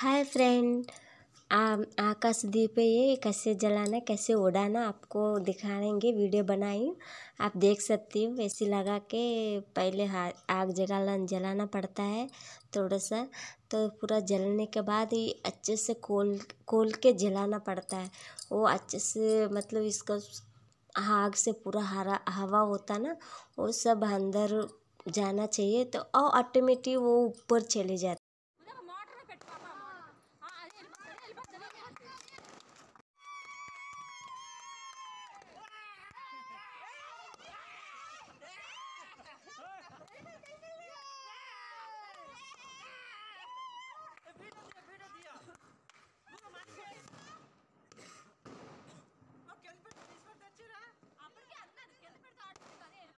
hi friend आकाशदीप है ये कैसे जलाना कैसे उड़ाना आपको दिखाएंगे वीडियो बनाई आप देख सकती हो ऐसे लगा के पहले आग जला जलाना पड़ता है थोड़ा सा तो पूरा जलने के बाद ही अच्छे से खोल खोल के जलाना पड़ता है वो अच्छे से मतलब इसका आग से पूरा हरा हवा होता ना वो सब अंदर जाना चाहिए तो और ऑटोमेटिक वो ऊपर चले जाते